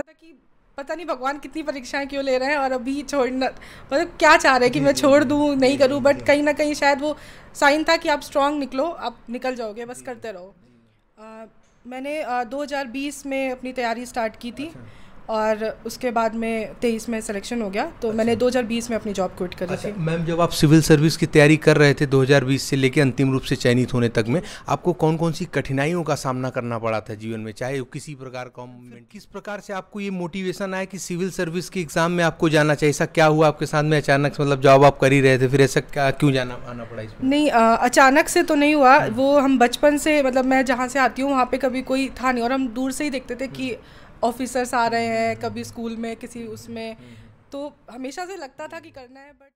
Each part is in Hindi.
कि पता नहीं भगवान कितनी परीक्षाएं क्यों ले रहे हैं और अभी छोड़ना मतलब क्या चाह रहे हैं कि मैं छोड़ दूँ नहीं करूँ बट कहीं ना कहीं शायद वो साइन था कि आप स्ट्रांग निकलो आप निकल जाओगे बस करते रहो आ, मैंने आ, 2020 में अपनी तैयारी स्टार्ट की थी अच्छा। और उसके बाद में तेईस में सिलेक्शन हो गया तो अच्छा। मैंने 2020 में अपनी जॉब क्विट करी अच्छा, थी मैम जब आप सिविल सर्विस की तैयारी कर रहे थे 2020 से लेकर अंतिम रूप से चयनित होने तक में आपको कौन कौन सी कठिनाइयों का सामना करना पड़ा था जीवन में चाहे किसी प्रकार का किस प्रकार से आपको ये मोटिवेशन आया कि सिविल सर्विस के एग्ज़ाम में आपको जाना चाहिए ऐसा क्या हुआ आपके साथ में अचानक मतलब जॉब आप कर ही रहे थे फिर ऐसा क्या क्यों जाना आना पड़ा इसमें नहीं अचानक से तो नहीं हुआ हाँ। वो हम बचपन से मतलब मैं जहाँ से आती हूँ वहाँ पर कभी कोई था नहीं और हम दूर से ही देखते थे कि हम्म। ऑफिसर्स आ रहे हैं कभी स्कूल में किसी उसमें तो हमेशा से लगता था कि करना है बट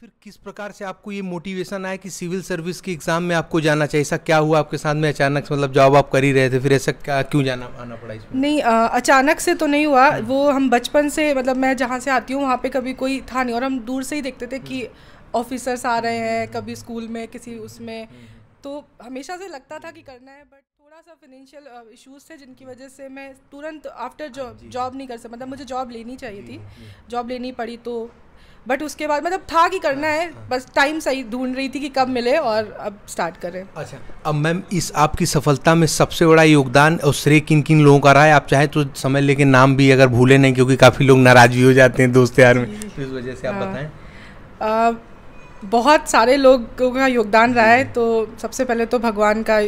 फिर किस प्रकार से आपको ये मोटिवेशन आया कि सिविल सर्विस के एग्जाम में आपको जाना चाहिए ऐसा क्या हुआ आपके साथ में अचानक मतलब जॉब आप कर ही रहे थे फिर ऐसा क्या क्यों जाना आना पड़ा इसमें नहीं आ, अचानक से तो नहीं हुआ हम्म। वो हम बचपन से मतलब मैं जहाँ से आती हूँ वहाँ पे कभी कोई था नहीं और हम दूर से ही देखते थे कि ऑफिसर्स हम्म। आ रहे हैं कभी स्कूल में किसी उसमें हम्म। तो हमेशा से लगता था कि करना है बट थोड़ा सा फिनेंशियल इश्यूज़ uh, थे जिनकी वजह से मैं तुरंत आफ्टर जॉब जॉब नहीं कर सकता मतलब मुझे जॉब लेनी चाहिए थी जॉब लेनी पड़ी तो बट उसके बाद मतलब था कि करना हाँ, है हाँ। बस टाइम सही ढूंढ रही थी कि कब मिले और अब स्टार्ट करें अच्छा अब मैम इस आपकी सफलता में सबसे बड़ा योगदान और श्रेय किन किन लोगों का रहा है आप चाहे तो समय लेके नाम भी अगर भूले नहीं क्योंकि काफ़ी लोग नाराज़ भी हो जाते हैं दोस्त यार में तो इस वजह से आप हाँ। बताएं बहुत सारे लोगों का योगदान रहा है तो सबसे पहले तो भगवान का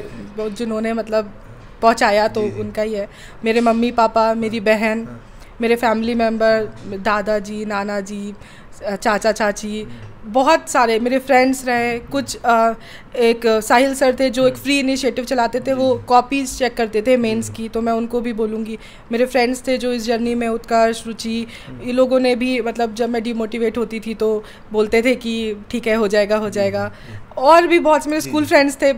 जिन्होंने मतलब पहुंचाया तो उनका ही है मेरे मम्मी पापा मेरी बहन हाँ। मेरे फैमिली मेम्बर दादाजी नाना जी चाचा चाची बहुत सारे मेरे फ्रेंड्स रहे कुछ आ, एक साहिल सर थे जो एक फ्री इनिशिएटिव चलाते थे वो कॉपीज़ चेक करते थे मेंस की तो मैं उनको भी बोलूँगी मेरे फ्रेंड्स थे जो इस जर्नी में उत्कर्ष रुचि ये लोगों ने भी मतलब जब मैं डिमोटिवेट होती थी तो बोलते थे कि ठीक है हो जाएगा हो जाएगा और भी बहुत से मेरे स्कूल फ्रेंड्स थे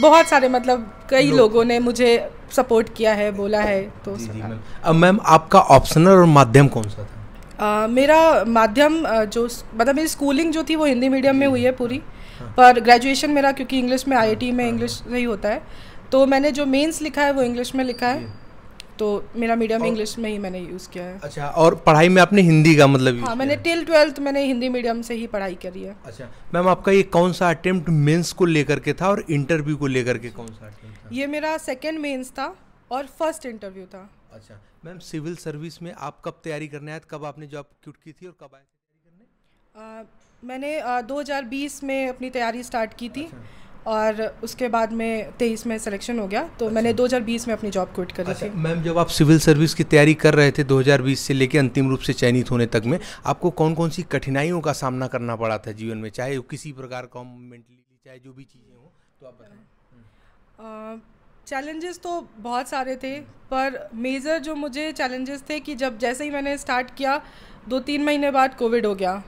बहुत सारे मतलब कई लोगों ने मुझे सपोर्ट किया है बोला है तो अब मैम आपका ऑप्शनल और माध्यम कौन सा था आ, मेरा माध्यम जो मतलब मेरी स्कूलिंग जो थी वो हिंदी मीडियम में हुई है पूरी हाँ। पर ग्रेजुएशन मेरा क्योंकि इंग्लिश में आईआईटी में इंग्लिश हाँ। नहीं होता है तो मैंने जो मेंस लिखा है वो इंग्लिश में लिखा है तो मेरा मीडियम इंग्लिश में ही मैंने यूज़ किया है अच्छा और पढ़ाई में आपने हिंदी का मतलब हाँ मैंने टिल ट्वेल्थ मैंने हिंदी मीडियम से ही पढ़ाई करी है अच्छा मैम आपका ये कौन सा अटेम्प्ट मेंस को लेकर के था और इंटरव्यू को लेकर के कौन सा था? ये मेरा सेकेंड मेन्स था और फर्स्ट इंटरव्यू था अच्छा मैम सिविल सर्विस में आप कब तैयारी करने आए कब आपने जॉब क्यूट की थी और कब आए तैयारी मैंने दो में अपनी तैयारी स्टार्ट की थी अच्छा। और उसके बाद में तेईस में सिलेक्शन हो गया तो मैंने 2020 अच्छा। में अपनी जॉब क्विट कर अच्छा, थी मैम जब आप सिविल सर्विस की तैयारी कर रहे थे 2020 से लेकर अंतिम रूप से चयनित होने तक में आपको कौन कौन सी कठिनाइयों का सामना करना पड़ा था जीवन में चाहे किसी प्रकार का मेंटली चाहे जो भी चीज़ें हों तो आप बताएं चैलेंजेस तो बहुत सारे थे पर मेजर जो मुझे चैलेंजेस थे कि जब जैसे ही मैंने स्टार्ट किया दो तीन महीने बाद कोविड हो गया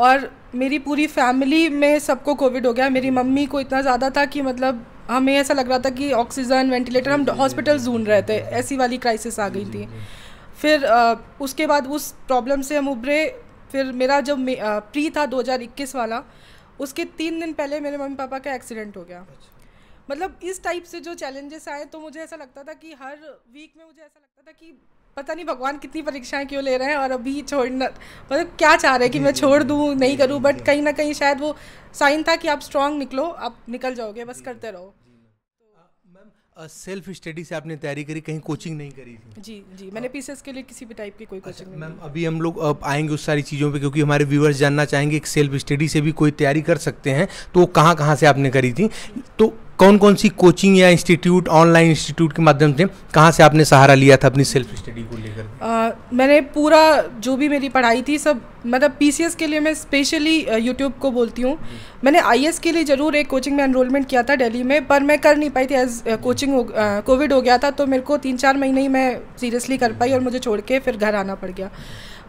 और मेरी पूरी फैमिली में सबको कोविड हो गया मेरी मम्मी को इतना ज़्यादा था कि मतलब हमें ऐसा लग रहा था कि ऑक्सीजन वेंटिलेटर हम हॉस्पिटल ढूंढ रहे थे ऐसी वाली क्राइसिस आ गई थी फिर आ, उसके बाद उस प्रॉब्लम से हम उभरे फिर मेरा जब प्री था 2021 वाला उसके तीन दिन पहले मेरे मम्मी पापा का एक्सीडेंट हो गया मतलब इस टाइप से जो चैलेंजेस आए तो मुझे ऐसा लगता था कि हर वीक में मुझे ऐसा लगता था कि पता नहीं भगवान कितनी परीक्षाएं क्यों ले रहे हैं और अभी छोड़ना मतलब क्या चाह रहे हैं कि मैं छोड़ दूँ नहीं करूँ बट कहीं ना कहीं शायद वो साइन था कि आप स्ट्रांग निकलो आप निकल जाओगे बस करते रहो सेल्फ स्टडी से आपने तैयारी करी कहीं कोचिंग नहीं करी थी जी जी मैंने पीसीएस के लिए किसी भी टाइप की कोई कोचिंग अच्छा, मैम अभी हम लोग आएंगे उस सारी चीज़ों पे क्योंकि हमारे व्यूअर्स जानना चाहेंगे कि सेल्फ स्टडी से भी कोई तैयारी कर सकते हैं तो कहाँ कहाँ से आपने करी थी तो कौन कौन सी कोचिंग या इंस्टीट्यूट ऑनलाइन इंस्टीट्यूट के माध्यम से कहाँ से आपने सहारा लिया था अपनी सेल्फ स्टडी को लेकर मैंने पूरा जो भी मेरी पढ़ाई थी सब मतलब पी के लिए मैं स्पेशली यूट्यूब को बोलती हूँ मैंने आई के लिए ज़रूर एक कोचिंग में एनरोलमेंट किया था डेली में पर मैं कर नहीं पाई थी एज कोचिंग कोविड हो गया था तो मेरे को तीन चार महीने ही मैं सीरियसली कर पाई और मुझे छोड़ के फिर घर आना पड़ गया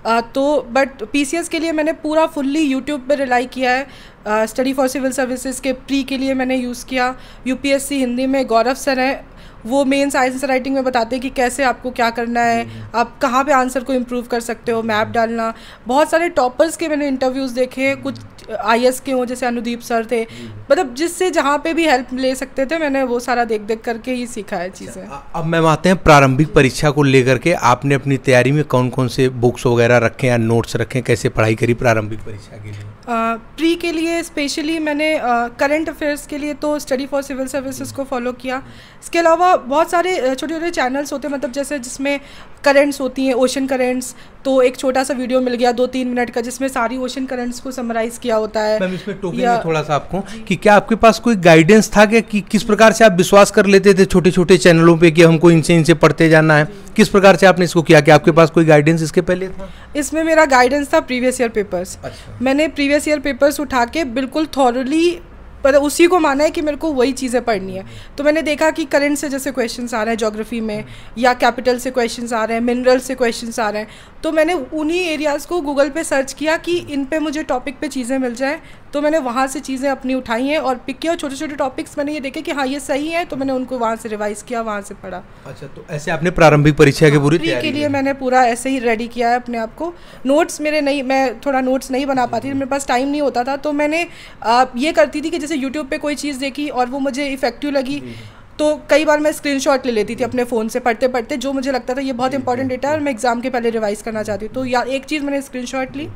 तो बट पी के लिए मैंने पूरा फुल्ली यूट्यूब पर रिलाई किया है स्टडी फॉर सिविल सर्विसेज के प्री के लिए मैंने यूज़ किया यूपीएससी हिंदी में गौरव सर हैं वो मेन साइंस राइटिंग में बताते हैं कि कैसे आपको क्या करना है हम्म। आप कहाँ पे आंसर को इम्प्रूव कर सकते हो मैप डालना बहुत सारे टॉपर्स के मैंने इंटरव्यूज़ देखे हम्म। कुछ आई एस के हों जैसे अनुदीप सर थे हम्म। मतलब जिससे जहाँ पे भी हेल्प ले सकते थे मैंने वो सारा देख देख करके ही सीखा है अच्छा, चीज़ें अब मैम आते हैं प्रारंभिक परीक्षा को लेकर के आपने अपनी तैयारी में कौन कौन से बुक्स वगैरह रखे या नोट्स रखे कैसे पढ़ाई करी प्रारंभिक परीक्षा के लिए प्री के लिए स्पेशली मैंने करंट अफेयर्स के लिए तो स्टडी फॉर सिविल सर्विसेज को फॉलो किया इसके अलावा बहुत सारे छोटे छोटे चैनल्स होते हैं मतलब जैसे जिसमें करेंट्स होती हैं ओशन करेंट्स तो एक छोटा सा वीडियो मिल गया दो तीन मिनट का जिसमें सारी ओशन करंट्स को समराइज किया होता है मैम इसमें टोकेंगे थोड़ा सा आपको कि क्या आपके पास कोई गाइडेंस था कि, कि किस प्रकार से आप विश्वास कर लेते थे छोटे छोटे चैनलों पे कि हमको इनसे इनसे पढ़ते जाना है किस प्रकार से आपने इसको किया कि आपके पास कोई गाइडेंस इसके पहले था इसमें मेरा गाइडेंस था प्रीवियस ईयर पेपर्स मैंने प्रीवियस ईयर पेपर्स उठा के बिल्कुल थॉरली पर उसी को माना है कि मेरे को वही चीज़ें पढ़नी है तो मैंने देखा कि करंट से जैसे क्वेश्चन आ रहे हैं जोग्राफी में या कैपिटल से क्वेश्चन आ रहे हैं मिनरल से क्वेश्चन आ रहे हैं तो मैंने उन्हीं एरियाज़ को गूगल पर सर्च किया कि इन पे मुझे टॉपिक पे चीज़ें मिल जाएँ तो मैंने वहाँ से चीज़ें अपनी उठाई हैं और पिक किया और छोटे छोटे टॉपिक्स मैंने ये देखे कि हाँ ये सही है तो मैंने उनको वहाँ से रिवाइज़ किया वहाँ से पढ़ा अच्छा तो ऐसे आपने प्रारंभिक परीक्षा की पूरी के लिए मैंने पूरा ऐसे ही रेडी किया है अपने आप को नोट्स मेरे नहीं मैं थोड़ा नोट्स नहीं बना पाती मेरे पास टाइम नहीं होता था तो मैंने ये करती थी कि जैसे यूट्यूब पे कोई चीज़ देखी और वो मुझे इफेक्टिव लगी तो कई बार मैं स्क्रीनशॉट ले लेती थी अपने फ़ोन से पढ़ते पढ़ते जो मुझे लगता था ये बहुत इंपॉर्टेंट डेटा है और मैं एग्ज़ाम के पहले रिवाइज़ करना चाहती हूँ तो या एक चीज़ मैंने स्क्रीनशॉट ली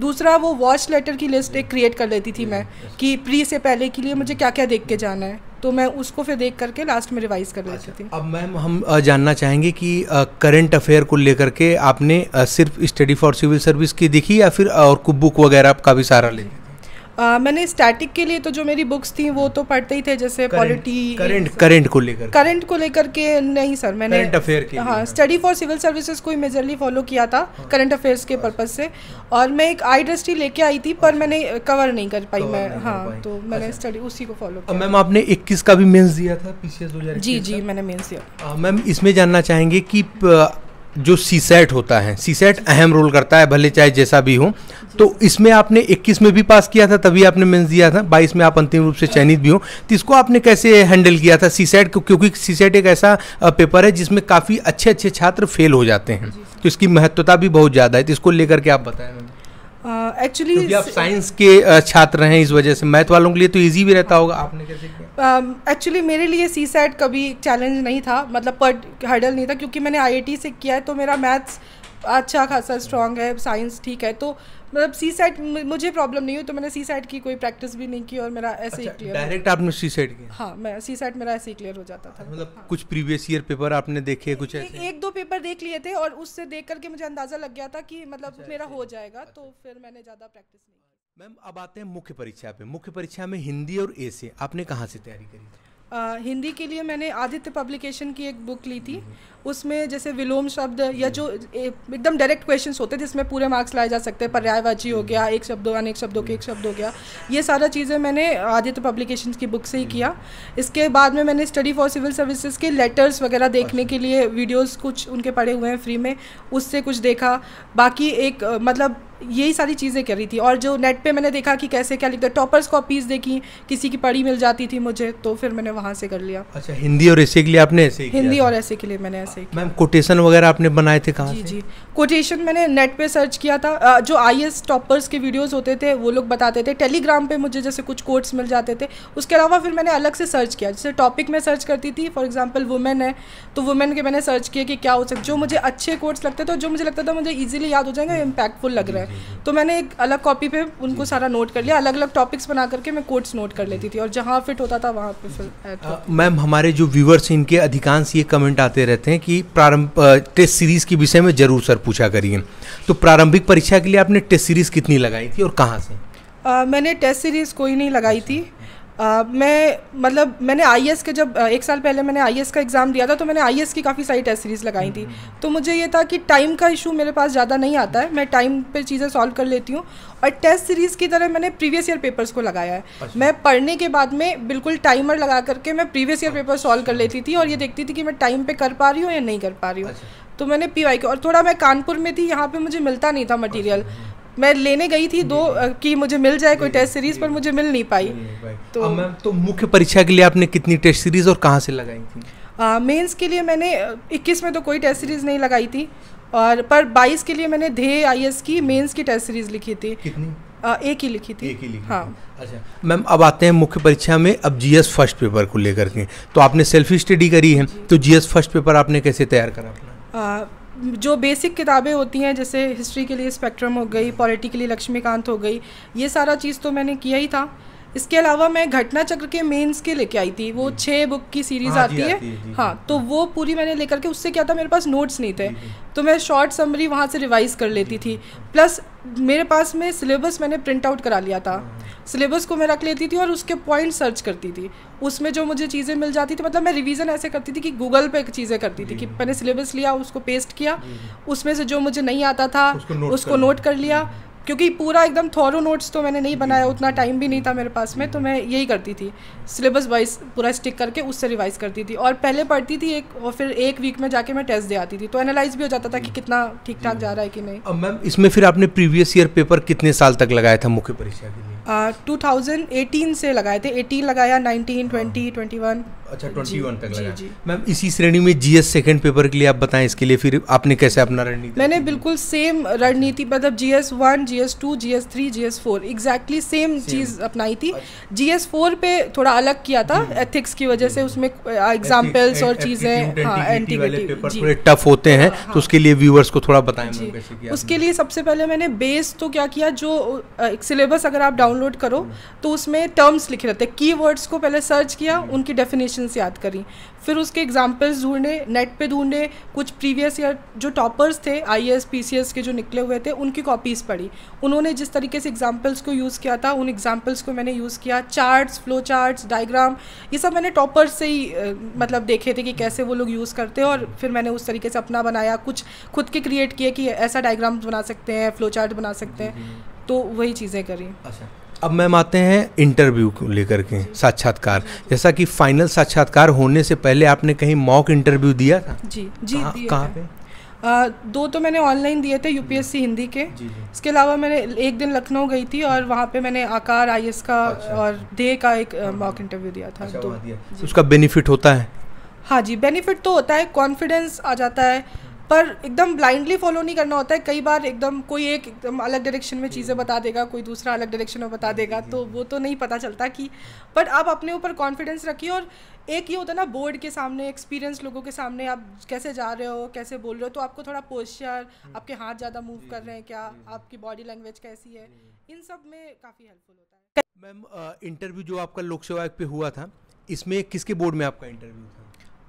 दूसरा वो वॉच लेटर की लिस्ट एक क्रिएट कर लेती थी मैं कि प्री से पहले के लिए मुझे क्या क्या देख के जाना है तो मैं उसको फिर देख करके लास्ट में रिवाइज कर लेती अच्छा, थी अब मैम हम जानना चाहेंगे कि करंट अफेयर को लेकर के आपने सिर्फ स्टडी फॉर सिविल सर्विस की देखी या फिर और बुक वगैरह का भी सारा ले आ, मैंने स्टैटिक के लिए तो जो मेरी बुक्स थी वो तो पढ़ते ही थे जैसे पॉलिटी करंट करंट को लेकर करंट को लेकर के नहीं सर मैंने करंट अफेयर के हाँ स्टडी फॉर सिविल सर्विसेज को ही मेजरली फॉलो किया था करंट हाँ। अफेयर्स के पर्पज से और मैं एक आई डस्ट्री लेके आई थी पर अच्छा। मैंने कवर नहीं कर पाई मैं हाँ तो मैंने स्टडी अच्छा। उसी को फॉलो किया मैम आपने इक्कीस का भी मेन्स दिया था पीसीएस जी जी मैंने मेन्स दिया मैम इसमें जानना चाहेंगे कि जो सी सेट होता है सी सेट अहम रोल करता है भले चाहे जैसा भी हो तो इसमें आपने 21 में भी पास किया था तभी आपने मेंस दिया था 22 में आप अंतिम रूप से चयनित भी हो तो इसको आपने कैसे हैंडल किया था सी सेट क्योंकि सी सेट एक ऐसा पेपर है जिसमें काफ़ी अच्छे अच्छे छात्र फेल हो जाते हैं तो इसकी महत्वता भी बहुत ज़्यादा है तो इसको लेकर के आप बताएं एक्चुअली uh, आप साइंस के uh, छात्र हैं इस वजह से मैथ वालों के लिए तो इजी भी रहता होगा आपने कैसे एक्चुअली uh, um, मेरे लिए सी सैट कभी चैलेंज नहीं था मतलब पर हर्डल नहीं था क्योंकि मैंने आई से किया है तो मेरा मैथ्स अच्छा खासा स्ट्रॉन्ग है साइंस ठीक है तो मतलब सी साइड मुझे प्रॉब्लम नहीं हुई तो मैंने सी साइड की कोई प्रैक्टिस भी नहीं की और मेरा ऐसे ही क्लियर अच्छा, डायरेक्ट आपने सी साइड की हाँ मैं सी साइड मेरा ऐसे ही क्लियर हो जाता था मतलब हाँ। कुछ प्रीवियस ईयर पेपर आपने देखे कुछ ए, ऐसे एक दो पेपर देख लिए थे और उससे देख करके मुझे अंदाज़ा लग गया था कि मतलब अच्छा, मेरा हो जाएगा तो अच्छा। फिर मैंने ज़्यादा प्रैक्टिस नहीं मैम अब आते हैं मुख्य परीक्षा पे मुख्य परीक्षा में हिंदी और ए से आपने कहाँ से तैयारी करी हिंदी के लिए मैंने आदित्य पब्लिकेशन की एक बुक ली थी उसमें जैसे विलोम शब्द या जो एकदम डायरेक्ट क्वेश्चन होते थे जिसमें पूरे मार्क्स लाए जा सकते हैं पर्यायवाची हो गया एक शब्द अनेक शब्दों के एक शब्द हो गया ये सारा चीज़ें मैंने आदित्य पब्लिकेशन की बुक से ही किया इसके बाद में मैंने स्टडी फॉर सिविल सर्विसेज के लेटर्स वगैरह देखने के लिए वीडियोज़ कुछ उनके पड़े हुए हैं फ्री में उससे कुछ देखा बाकी एक मतलब यही सारी चीज़ें कर रही थी और जो नेट पे मैंने देखा कि कैसे क्या लिखते टॉपर्स कॉपीज़ देखी किसी की पढ़ी मिल जाती थी मुझे तो फिर मैंने वहाँ से कर लिया अच्छा हिंदी और ऐसे के लिए आपने ऐसे हिंदी और ऐसे के लिए मैंने ऐसे मैम कोटेशन वगैरह आपने बनाए थे कहाँ जी जी कोटेशन मैंने नेट पे सर्च किया था जो आई एस टॉपर्स के वीडियोस होते थे वो लोग बताते थे टेलीग्राम पे मुझे जैसे कुछ कोट्स मिल जाते थे उसके अलावा फिर मैंने अलग से सर्च किया जैसे टॉपिक में सर्च करती थी फॉर एग्जांपल वुमेन है तो वुमेन के मैंने सर्च किया कि क्या हो सकता जो मुझे अच्छे कोट्स लगते थे जो मुझे लगता था मुझे ईजिली याद हो जाएंगे इम्पैक्टफुल लग रहा है तो मैंने एक अलग कॉपी पर उनको सारा नोट कर लिया अलग अलग टॉपिक्स बना करके मैं कोट्स नोट कर लेती थी और जहाँ फिट होता था वहाँ पर फिर मैम हमारे जो व्यूवर्स इनके अधिकांश ये कमेंट आते रहते हैं कि प्रारंभ टेस्ट सीरीज़ के विषय में ज़रूर सर पूछा करिए तो प्रारंभिक परीक्षा के लिए आपने टेस्ट सीरीज़ कितनी लगाई थी और कहाँ से आ, मैंने टेस्ट सीरीज़ कोई नहीं लगाई थी आ, मैं मतलब मैंने आई के जब एक साल पहले मैंने आई का एग्ज़ाम दिया था तो मैंने आई की काफ़ी सारी टेस्ट सीरीज़ लगाई थी हम्म। तो मुझे ये था कि टाइम का इशू मेरे पास ज़्यादा नहीं आता है मैं टाइम पर चीज़ें सॉल्व कर लेती हूँ और टेस्ट सीरीज़ की तरह मैंने प्रीवियस ईयर पेपर्स को लगाया है अच्छा। मैं पढ़ने के बाद में बिल्कुल टाइमर लगा करके मैं प्रीवियस ईयर पेपर सॉल्व कर लेती थी और ये देखती थी कि मैं टाइम पर कर पा रही हूँ या नहीं कर पा रही हूँ अच्छा। तो मैंने पी वाई और थोड़ा मैं कानपुर में थी यहाँ पे मुझे मिलता नहीं था मटीरियल मैं लेने गई थी दो कि मुझे मिल जाए कोई टेस्ट सीरीज पर मुझे मिल नहीं पाई तो मैम तो मुख्य परीक्षा के लिए आपने कितनी टेस्ट सीरीज और कहाँ से लगाई थी मेंस के लिए मैंने 21 में तो कोई टेस्ट सीरीज नहीं लगाई थी और पर 22 के लिए मैंने धे आई की मेंस की टेस्ट सीरीज लिखी थी कितनी आ, एक ही लिखी थी एक ही लिखी हाँ अच्छा मैम अब आते हैं मुख्य परीक्षा में अब जीएस फर्स्ट पेपर को लेकर के तो आपने सेल्फी स्टडी करी है तो जीएस फर्स्ट पेपर आपने कैसे तैयार करा अपना जो बेसिक किताबें होती हैं जैसे हिस्ट्री के लिए स्पेक्ट्रम हो गई पॉलिटी के लिए लक्ष्मीकांत हो गई ये सारा चीज़ तो मैंने किया ही था इसके अलावा मैं घटना चक्र के मेंस के लेके आई थी वो छः बुक की सीरीज हाँ, आती, आती है हाँ तो वो पूरी मैंने लेकर के उससे क्या था मेरे पास नोट्स नहीं थे तो मैं शॉर्ट समरी वहाँ से रिवाइज कर लेती थी प्लस मेरे पास में सिलेबस मैंने प्रिंट आउट करा लिया था हाँ। सिलेबस को मैं रख लेती थी और उसके पॉइंट सर्च करती थी उसमें जो मुझे चीज़ें मिल जाती थी मतलब मैं रिवीजन ऐसे करती थी कि गूगल पे चीज़ें करती थी कि मैंने सिलेबस लिया उसको पेस्ट किया उसमें से जो मुझे नहीं आता था उसको नोट, उसको कर, नोट कर लिया क्योंकि पूरा एकदम थॉरो नोट्स तो मैंने नहीं बनाया उतना टाइम भी नहीं था मेरे पास में तो मैं यही करती थी सिलेबस वाइज पूरा स्टिक करके उससे रिवाइज करती थी और पहले पढ़ती थी एक और फिर एक वीक में जाके मैं टेस्ट दे आती थी तो एनालाइज भी हो जाता था कि कितना ठीक ठाक जा रहा है कि नहीं मैम इसमें फिर आपने प्रीवियस ईयर पेपर कितने साल तक लगाया था मुख्य परीक्षा के लिए 2018 से लगाए थे 18 लगाया 19 20 ट्वेंटी वन अच्छा 21 तक लगाया मैम इसी श्रेणी में जीएस सेकंड पेपर के लिए आप बताएं इसके लिए फिर आपने कैसे अपना रणनीति मैंने बिल्कुल सेम रणनीति मतलब GS S one G S two GS S three G four exactly same चीज़ अपनाई थी जीएस एस फोर पे थोड़ा अलग किया था एथिक्स हम्म। की वजह से हम्म। उसमें एग्जाम्पल्स और चीज़ें टफ हाँ, होते हैं हाँ। तो उसके लिए व्यूअर्स को थोड़ा बताएं उसके लिए सबसे पहले मैंने बेस तो क्या किया जो सिलेबस अगर आप डाउन डाउनलोड करो तो उसमें टर्म्स लिखे रहते हैं की वर्ड्स को पहले सर्च किया उनकी डेफिनेशंस याद करी फिर उसके एग्जाम्पल्स ढूंढे नेट पे ढूंढे कुछ प्रीवियस ईयर जो टॉपर्स थे I S P C S के जो निकले हुए थे उनकी कॉपीज़ पढ़ी उन्होंने जिस तरीके से एग्जाम्पल्स को यूज़ किया था उन एग्जाम्पल्स को मैंने यूज़ किया चार्ट्स फ्लो चार्ट्स डायग्राम ये सब मैंने टॉपर्स से ही मतलब देखे थे कि कैसे वो लोग यूज़ करते हैं और फिर मैंने उस तरीके से अपना बनाया कुछ खुद के क्रिएट किए कि ऐसा डायग्राम्स बना सकते हैं फ्लो चार्ट बना सकते हैं हम्म, हम्म। तो वही चीज़ें करी अच्छा अब मैम आते हैं इंटरव्यू को लेकर के साक्षात्कार जैसा कि फाइनल साक्षात्कार होने से पहले आपने कहीं मॉक इंटरव्यू दिया था जी जी कहाँ पे आ, दो तो मैंने ऑनलाइन दिए थे यूपीएससी हिंदी के इसके अलावा मैंने एक दिन लखनऊ गई थी और वहाँ पे मैंने आकार आई का अच्छा। और दे का एक मॉक इंटरव्यू दिया था अच्छा, तो, उसका बेनिफिट होता है हाँ जी बेनिफिट तो होता है कॉन्फिडेंस आ जाता है पर एकदम ब्लाइंडली फॉलो नहीं करना होता है कई बार एकदम कोई एक एकदम अलग डायरेक्शन में चीज़ें बता देगा कोई दूसरा अलग डायरेक्शन में बता देगा तो वो तो नहीं पता चलता कि बट आप अपने ऊपर कॉन्फिडेंस रखिए और एक ये होता है ना बोर्ड के सामने एक्सपीरियंस लोगों के सामने आप कैसे जा रहे हो कैसे बोल रहे हो तो आपको थोड़ा पोस्चर आपके हाथ ज़्यादा मूव कर रहे हैं क्या आपकी बॉडी लैंग्वेज कैसी है इन सब में काफ़ी हेल्पफुल होता है मैम इंटरव्यू जो आपका लोक सेवा पे हुआ था इसमें किसके बोर्ड में आपका इंटरव्यू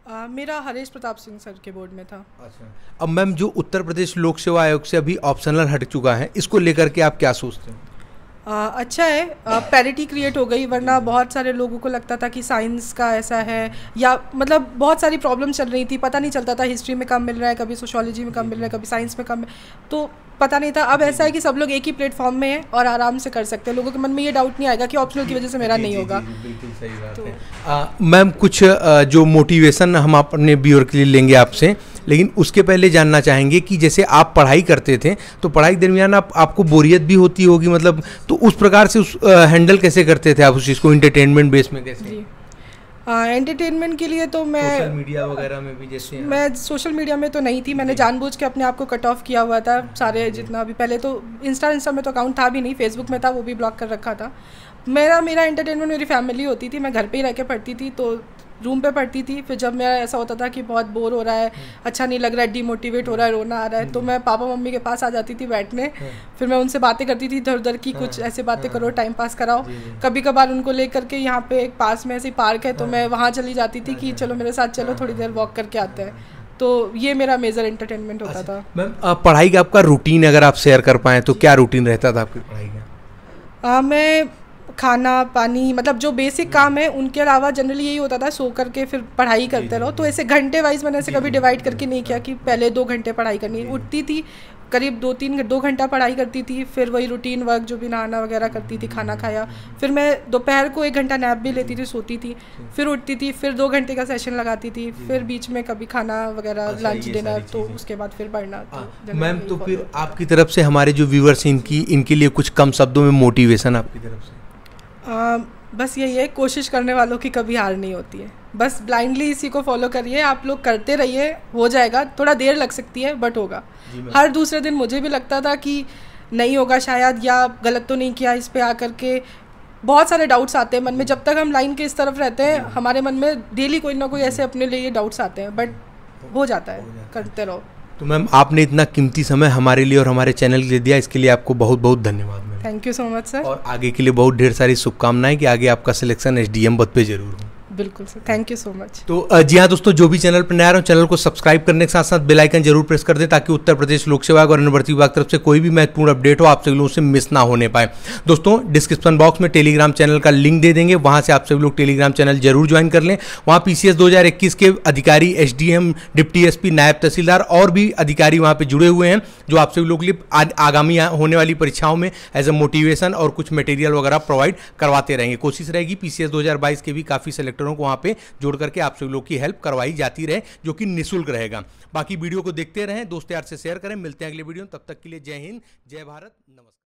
मेरा हरेश प्रताप सिंह सर के बोर्ड में था अच्छा अब मैम जो उत्तर प्रदेश लोक सेवा आयोग से अभी ऑप्शनल हट चुका है इसको लेकर के आप क्या सोचते हैं अच्छा है पैरिटी क्रिएट हो गई वरना बहुत सारे लोगों को लगता था कि साइंस का ऐसा है या मतलब बहुत सारी प्रॉब्लम चल रही थी पता नहीं चलता था हिस्ट्री में कम मिल रहा है कभी सोशोलॉजी में कम मिल रहा है कभी साइंस में कम तो पता नहीं था अब ऐसा है कि सब लोग एक ही प्लेटफॉर्म में है और आराम से कर सकते हैं लोगों के मन में ये डाउट नहीं आएगा कि ऑप्शनल की वजह से मेरा नहीं होगा तो मैम कुछ जो मोटिवेशन हम अपने व्यूअर के लिए लेंगे आपसे लेकिन उसके पहले जानना चाहेंगे कि जैसे आप पढ़ाई करते थे तो पढ़ाई के दरमियान आप आपको बोरियत भी होती होगी मतलब तो उस प्रकार से उस हैंडल कैसे करते थे आप उस चीज़ को इंटरटेनमेंट बेस में कैसे एंटरटेनमेंट के लिए तो मैं सोशल मीडिया वगैरह में भी जैसे मैं सोशल मीडिया में तो नहीं थी मैंने जानबूझ के अपने आप को कट ऑफ किया हुआ था सारे जितना भी पहले तो इंस्टा इंस्टा में तो अकाउंट था भी नहीं फेसबुक में था वो भी ब्लॉक कर रखा था मेरा मेरा एंटरटेनमेंट मेरी फैमिली होती थी मैं घर पर ही रह के पढ़ती थी तो रूम पे पढ़ती थी फिर जब मेरा ऐसा होता था कि बहुत बोर हो रहा है अच्छा नहीं लग रहा है डीमोटिवेट हो रहा है रोना आ रहा है तो हम्म। मैं पापा मम्मी के पास आ जाती थी बैठने हम्म। फिर मैं उनसे बातें करती थी इधर उधर की कुछ हाँ। ऐसे बातें हाँ। करो टाइम पास कराओ कभी कभार उनको ले करके यहाँ पे एक पास में ऐसी पार्क है तो हाँ। मैं वहाँ चली जाती थी कि चलो मेरे साथ चलो थोड़ी देर वॉक करके आते हैं तो ये मेरा मेजर एंटरटेनमेंट होता अच्छा। था मैम पढ़ाई का आपका रूटीन अगर आप शेयर कर पाएँ तो क्या रूटीन रहता था आपकी पढ़ाई का मैं खाना पानी मतलब जो बेसिक हम्म। काम है उनके अलावा जनरली यही होता था सो करके फिर पढ़ाई करते रहो तो ऐसे घंटे वाइज मैंने ऐसे कभी डिवाइड करके नहीं किया कि पहले दो घंटे पढ़ाई करनी उठती थी करीब दो तीन दो घंटा पढ़ाई करती थी फिर वही रूटीन वर्क जो भी नहाना वगैरह करती थी खाना हम्म। खाया फिर मैं दोपहर को एक घंटा नैप भी लेती थी सोती थी फिर उठती थी फिर दो घंटे का सेशन लगाती थी फिर बीच में कभी खाना वगैरह लंच अच्छा, डिनर तो उसके बाद फिर पढ़ना मैम तो, हाँ, तो फिर आपकी तरफ से हमारे जो व्यूवर्स इनकी इनके लिए कुछ कम शब्दों में मोटिवेशन आपकी तरफ से आ, बस यही है कोशिश करने वालों की कभी हार नहीं होती है बस ब्लाइंडली इसी को फॉलो करिए आप लोग करते रहिए हो जाएगा थोड़ा देर लग सकती है बट होगा हर दूसरे दिन मुझे भी लगता था कि नहीं होगा शायद या गलत तो नहीं किया इस पर आकर के बहुत सारे डाउट्स आते हैं मन में जब तक हम लाइन के इस तरफ रहते हैं हमारे मन में डेली कोई ना कोई ऐसे अपने लिए डाउट्स आते हैं बट हो जाता है करते रहो तो मैम आपने इतना कीमती समय हमारे लिए और हमारे चैनल के लिए दिया इसके लिए आपको बहुत बहुत धन्यवाद thank you so much sir और आगे के लिए बहुत ढेर सारी शुभकामनाएं कि आगे आपका सिलेक्शन एस डी एम पद पे जरूर हो बिल्कुल sir thank you so much तो जी हाँ दोस्तों जो भी चैनल पर नया रहा चैनल को सब्सक्राइब करने के साथ साथ बेल आइकन जरूर प्रेस कर दें ताकि उत्तर प्रदेश लोक सेवा और अनुवर्ती विभाग तरफ से कोई भी महत्वपूर्ण अपडेट हो आप सभी लोगों से मिस ना होने पाए दोस्तों डिस्क्रिप्शन बॉक्स में टेलीग्राम चैनल का लिंक दे देंगे वहाँ से आप सभी लोग टेलीग्राम चैनल जरूर ज्वाइन कर लें वहाँ पी सी के अधिकारी एस डिप्टी एस नायब तहसीलदार और भी अधिकारी वहाँ पर जुड़े हुए हैं जो आप सभी लोग आगामी होने वाली परीक्षाओं में एज ए मोटिवेशन और कुछ मटेरियल वगैरह प्रोवाइड करवाते रहेंगे कोशिश रहेगी पी सी के भी काफ़ी सेलेक्ट कलेक्टरों को वहाँ पे जोड़ करके आप सभी लोग की हेल्प करवाई जाती रहे जो कि निःशुल्क रहेगा बाकी वीडियो को देखते रहें दोस्त यार से शेयर करें मिलते हैं अगले वीडियो तब तक के लिए जय हिंद जय भारत